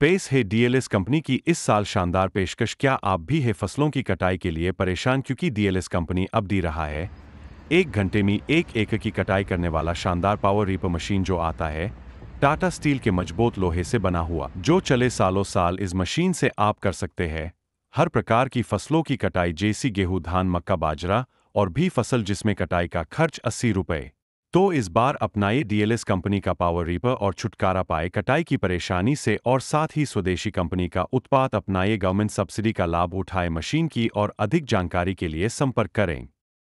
pace है DLS company की इस साल शानदार पेशकश क्या आप भी है फसलों की कटाई के लिए परेशान क्योंकि डीएलएस कंपनी अब दे रहा है एक घंटे में एक एक की कटाई करने वाला शानदार पावर रिप मशीन जो आता है टाटा स्टील के मजबूत लोहे से बना हुआ जो चले सालों साल इस मशीन से आप कर सकते हैं हर प्रकार की फसलों की कटाई जैसी गेहूं धान मक्का बाजरा और भी फसल जिसमें कटाई का खर्च अस्सी रुपये तो इस बार अपनाइए डीएलएस कंपनी का पावर रीपर और छुटकारा पाए कटाई की परेशानी से और साथ ही स्वदेशी कंपनी का उत्पाद अपनाइए गवर्नमेंट सब्सिडी का लाभ उठाए मशीन की और अधिक जानकारी के लिए संपर्क करें